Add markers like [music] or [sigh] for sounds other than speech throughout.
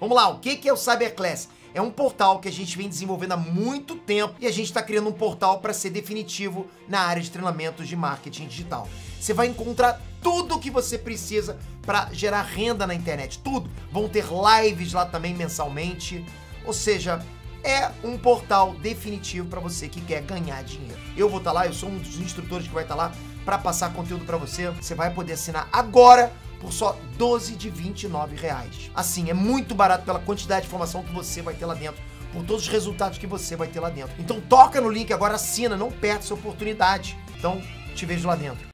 Vamos lá, o que é o Cyberclass? É um portal que a gente vem desenvolvendo há muito tempo e a gente está criando um portal para ser definitivo na área de treinamentos de marketing digital. Você vai encontrar tudo o que você precisa para gerar renda na internet, tudo. Vão ter lives lá também mensalmente, ou seja, é um portal definitivo para você que quer ganhar dinheiro. Eu vou estar tá lá, eu sou um dos instrutores que vai estar tá lá para passar conteúdo para você. Você vai poder assinar agora por só 12 de 29 reais. Assim, é muito barato pela quantidade de informação que você vai ter lá dentro por todos os resultados que você vai ter lá dentro. Então toca no link agora, assina, não perde essa oportunidade. Então te vejo lá dentro.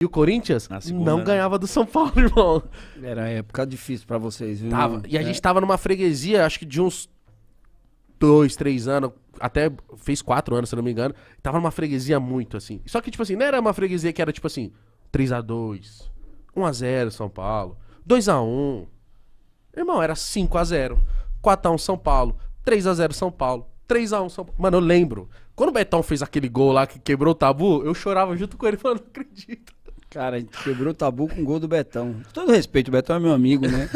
E o Corinthians segunda, não né? ganhava do São Paulo, irmão. Era época difícil para vocês, viu? Tava. E a é. gente tava numa freguesia, acho que de uns dois, três anos, até fez quatro anos, se não me engano. Tava numa freguesia muito, assim. Só que, tipo assim, não era uma freguesia que era, tipo assim, 3x2, 1x0 São Paulo, 2x1. Irmão, era 5x0, 4x1 São Paulo, 3x0 São Paulo, 3x1 São Paulo. Mano, eu lembro. Quando o Betão fez aquele gol lá que quebrou o tabu, eu chorava junto com ele falando, [laughs] não acredito. Cara, a gente quebrou o tabu com o gol do Betão. Com todo respeito, o Betão é meu amigo, né?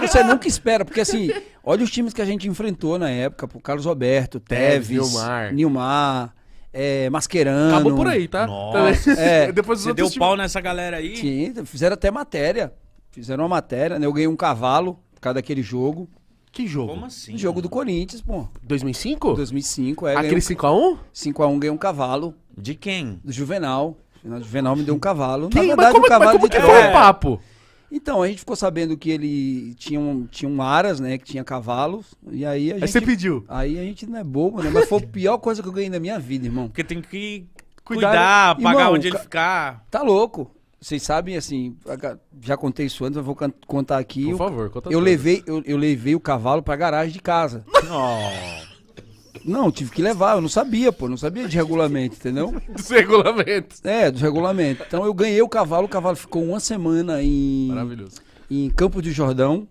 Você nunca espera, porque assim, olha os times que a gente enfrentou na época, pô, Carlos Roberto, é, Teves, Nilmar, Nilmar é, Mascherano. Acabou por aí, tá? Nossa. É, [laughs] Depois Você deu pau nessa galera aí? Sim, fizeram até matéria. Fizeram uma matéria, né? Eu ganhei um cavalo por causa daquele jogo. Que jogo? Como assim? O jogo do Corinthians, pô. 2005? 2005, é. Aquele 5x1? Um... 5x1 ganhei um cavalo. De quem? Do Juvenal. O Venom me deu um cavalo. Quem? Na verdade, mas como, é um cavalo mas como de é que foi o papo? É. Então, a gente ficou sabendo que ele tinha um, tinha um aras, né? Que tinha cavalos. E aí a gente. Aí você pediu. Aí a gente não é bobo, né? Mas foi a pior coisa que eu ganhei na minha vida, irmão. Porque tem que cuidar, cuidar pagar onde ele ficar. Tá louco. Vocês sabem, assim, já contei isso antes, mas vou contar aqui. Por favor, conta Eu, levei, eu, eu, levei o cavalo pra garagem de casa. Nossa. Não, tive que levar, eu não sabia, pô, não sabia de regulamento, entendeu? [laughs] Dos regulamentos. É, dos regulamentos. Então eu ganhei o cavalo, o cavalo ficou uma semana em. Maravilhoso. Em Campo de Jordão,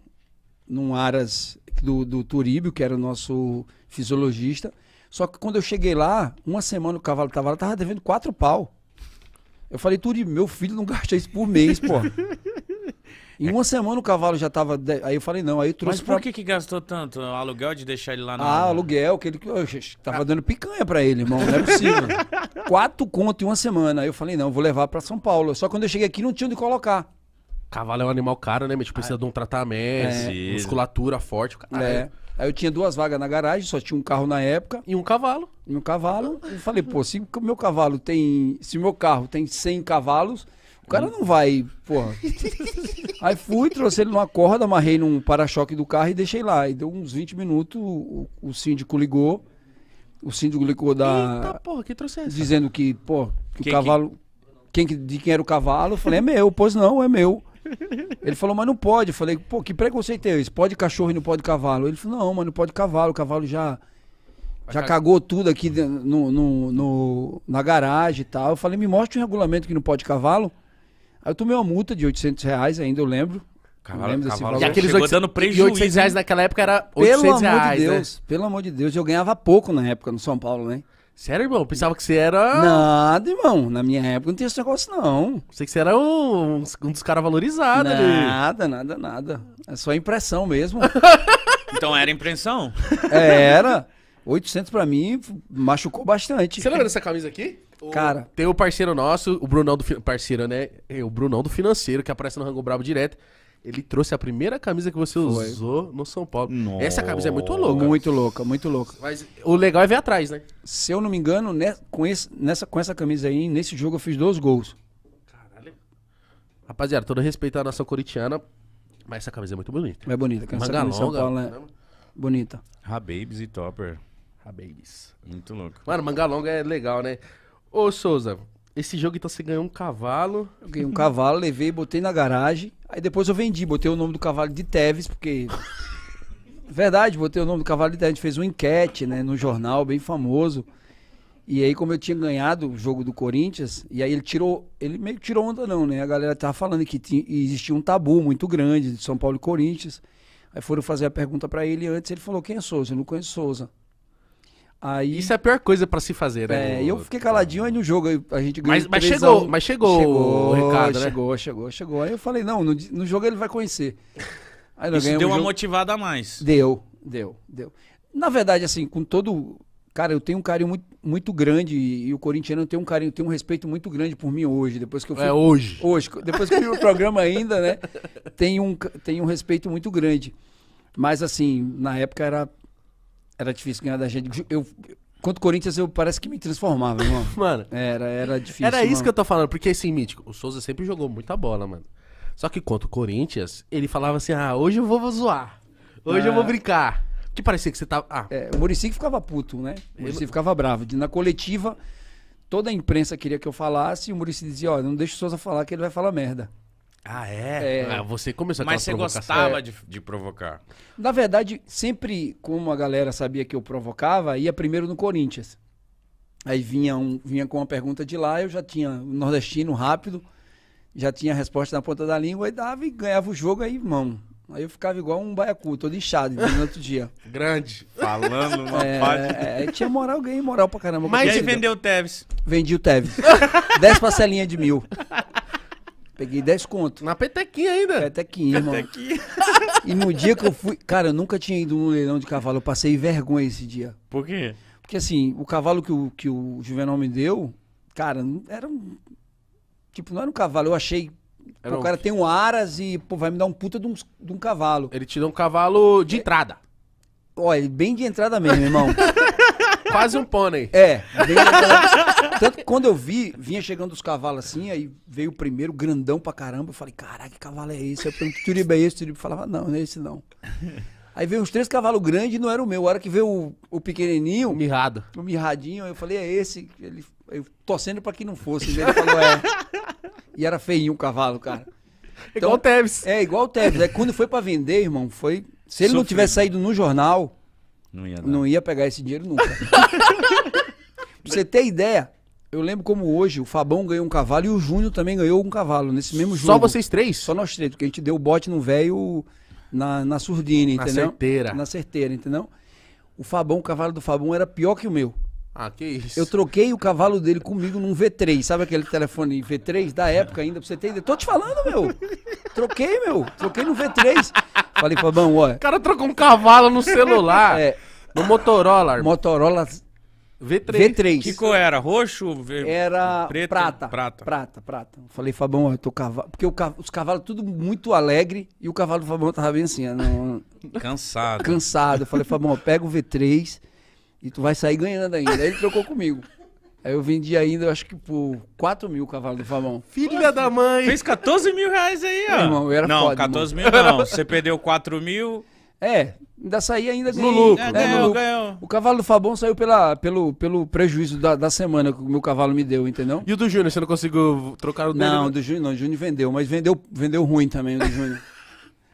num aras do, do Turíbio, que era o nosso fisiologista. Só que quando eu cheguei lá, uma semana o cavalo tava lá, tava devendo quatro pau. Eu falei, Turíbio, meu filho não gasta isso por mês, pô. [laughs] Em é... uma semana o cavalo já tava. De... Aí eu falei, não, aí trouxe. Mas por pra... que, que gastou tanto? O aluguel de deixar ele lá na. Ah, aluguel, que ele. Oxe, tava ah. dando picanha pra ele, irmão. Não é possível. [laughs] Quatro conto em uma semana. Aí eu falei, não, vou levar pra São Paulo. Só quando eu cheguei aqui não tinha onde colocar. Cavalo é um animal caro, né? Mas tipo, precisa ah, de um tratamento, é. musculatura forte. Caralho. É. Aí eu tinha duas vagas na garagem, só tinha um carro na época. E um cavalo. E um cavalo. Eu falei, pô, se meu cavalo tem. Se meu carro tem 100 cavalos, o cara não vai, porra. Aí fui, trouxe ele numa corda, amarrei num para-choque do carro e deixei lá. E deu uns 20 minutos, o, o síndico ligou. O síndico ligou da. Eita, porra, que trouxe essa? Dizendo que, pô, que quem, o cavalo. Quem? quem, de quem era o cavalo? Eu falei, é meu. Pois não, é meu. Ele falou, mas não pode. Eu falei, pô, que preconceito é esse? Pode cachorro e não pode cavalo? Ele falou, não, mas não pode cavalo. O cavalo já. Já cagou tudo aqui no, no, no, na garagem e tal. Eu falei, me mostre um regulamento que não pode cavalo. Aí eu tomei uma multa de 800 reais, ainda eu lembro. Cavalo, lembro desse valor. E aqueles Chegou dando prejuízo. E 800 reais naquela época era 800 pelo amor de né? Deus, né? Pelo amor de Deus, eu ganhava pouco na época no São Paulo, né? Sério, irmão? Eu pensava que você era. Nada, irmão. Na minha época não tinha esse negócio, não. Sei que você era um, um dos caras valorizados nada, ali. Nada, nada, nada. É só impressão mesmo. [laughs] então era impressão? É, era. 800 pra mim machucou bastante. Você lembra dessa camisa aqui? Cara. Tem o um parceiro nosso, o Brunão do parceiro, né? É, o Brunão do financeiro, que aparece no Rango Brabo direto. Ele trouxe a primeira camisa que você Foi. usou no São Paulo. Nossa. Essa camisa é muito louca. Muito louca, muito louca. Mas o legal é ver atrás, né? Se eu não me engano, né, com, esse, nessa, com essa camisa aí, nesse jogo eu fiz dois gols. Caralho. Rapaziada, todo respeito à nação coritiana, mas essa camisa é muito bonita. É bonita. Manga camisa São Paulo, né? Bonita. Rababes e Topper. Rababes. Muito louco. Mano, manga longa é legal, né? Ô, Souza, esse jogo então você ganhou um cavalo. Eu ganhei um cavalo, levei, botei na garagem. Aí depois eu vendi, botei o nome do cavalo de Teves, porque. [laughs] Verdade, botei o nome do cavalo de Teves. A gente fez uma enquete, né, no jornal, bem famoso. E aí, como eu tinha ganhado o jogo do Corinthians, e aí ele tirou. Ele meio que tirou onda, não, né? A galera tava falando que tinha, existia um tabu muito grande de São Paulo e Corinthians. Aí foram fazer a pergunta para ele antes, ele falou: quem é Souza? Eu não conheço Souza. Aí... Isso é a pior coisa pra se fazer, né? É, eu fiquei caladinho aí no jogo, a gente ganhou. Mas, mas chegou, mas chegou, chegou, Ricardo, né? Chegou, chegou, chegou. Aí eu falei, não, no, no jogo ele vai conhecer. Aí Isso deu um uma jogo... motivada a mais. Deu, deu, deu. Na verdade, assim, com todo. Cara, eu tenho um carinho muito, muito grande e, e o corintiano tem um carinho, tem um respeito muito grande por mim hoje, depois que eu fui... É hoje. Hoje, depois que eu vi o programa ainda, né? [laughs] Tem um, tem um respeito muito grande. Mas assim, na época era era difícil ganhar da gente. Eu, Quanto Corinthians, eu parece que me transformava, irmão. [laughs] mano. Era, era difícil. Era isso que eu tô falando, porque assim, Mítico, o Souza sempre jogou muita bola, mano. Só que contra o Corinthians, ele falava assim: ah, hoje eu vou zoar. Hoje é. eu vou ah. brincar. Que parecia que você tava. Ah. É, o Murici ficava puto, né? O Murici ficava bravo. Na coletiva, toda a imprensa queria que eu falasse e o Murici dizia: ó, não deixa o Souza falar que ele vai falar merda. Ah, é? é. Ah, você começou a Mas você provocação. gostava é. de, de, provocar. Na verdade, sempre como a galera sabia que eu provocava, ia primeiro no Corinthians. Aí vinha, um, vinha com uma pergunta de lá, eu já tinha um nordestino rápido, já tinha a resposta na ponta da língua, e dava e ganhava o jogo, aí, irmão. Aí eu ficava igual um baiacu, todo inchado no outro dia. [laughs] Grande. Falando uma é, parte. É, é, tinha moral, ganhei moral pra caramba. Mas e vendeu o Tevez? Vendi o Tevez. [laughs] Dez parcelinhas de mil. Peguei 10 conto. Na petequinha ainda. Petequinha, irmão. Petequinha. E no dia que eu fui. Cara, eu nunca tinha ido num leilão de cavalo. Eu passei vergonha esse dia. Por quê? Porque assim, o cavalo que o, que o Juvenal me deu, cara, era um. Tipo, não era um cavalo. Eu achei. Era o cara tem um aras e pô, vai me dar um puta de um, de um cavalo. Ele te deu um cavalo de é. entrada. Olha, bem de entrada mesmo, irmão. [laughs] quase um pônei. É. tanto que quando eu vi, vinha chegando os cavalos assim, aí veio o primeiro grandão pra caramba. Eu falei, caraca, que cavalo é esse? eu perguntei, Turiba é esse? Turiba falava, não, não é esse não. Aí veio uns três cavalos grandes e não era o meu. A hora que veio o, o pequenininho. O mirrado. O mirradinho, eu falei, é esse. Ele, eu torcendo pra que não fosse. Né? Ele falou, é. E era feinho o cavalo, cara. Então, igual o então, Tevez. É, igual o Tevez. É, quando foi pra vender, irmão, foi. Se ele não tivesse saído no jornal, não ia, dar. não ia pegar esse dinheiro nunca. [laughs] pra você ter ideia, eu lembro como hoje o Fabão ganhou um cavalo e o Júnior também ganhou um cavalo nesse mesmo jogo. Só vocês três? Só nós três, porque a gente deu o bote no velho na, na surdina, entendeu? Na certeira. Na certeira, entendeu? O Fabão, o cavalo do Fabão era pior que o meu. Ah, que isso. Eu troquei o cavalo dele comigo num V3. Sabe aquele telefone V3 da época ainda, pra você ter Tô te falando, meu. Troquei, meu. Troquei no V3. Falei, Fabão, ó. O cara trocou um cavalo no celular. É. No Motorola. Motorola V3. V3. Que cor era? Roxo? V... Era preto, prata. Prata. Prata, prata. Falei, Fabão, ó, tô cavalo. Porque ca... os cavalos tudo muito alegre e o cavalo do Fabão tava bem assim, ó, Cansado. Cansado. Falei, Fabão, ó, pega o V3 e tu vai sair ganhando ainda. Aí ele trocou comigo. Aí eu vendi ainda, eu acho que por 4 mil o cavalo do Fabão. Filha da mãe! Fez 14 mil reais aí, ó. Meu irmão, eu era não, foda, 14 mil [laughs] não. Você perdeu 4 mil. É, ainda saí ainda ganhei. No lucro. É, é, ganhou, no lucro. ganhou. O cavalo do Fabão saiu pela, pelo, pelo prejuízo da, da semana que o meu cavalo me deu, entendeu? E o do Júnior, você não conseguiu trocar o dele? Não, né? do Júnior não, o Júnior vendeu, mas vendeu, vendeu ruim também o do Júnior.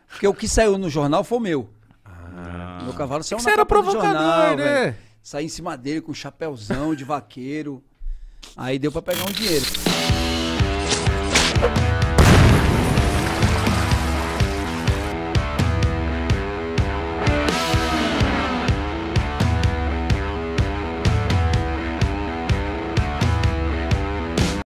Porque o que saiu no jornal foi meu. Ah. Meu cavalo saiu que na você era provocador, jornal, né? Véio saí em cima dele com um chapéuzão de vaqueiro. Aí deu para pegar um dinheiro.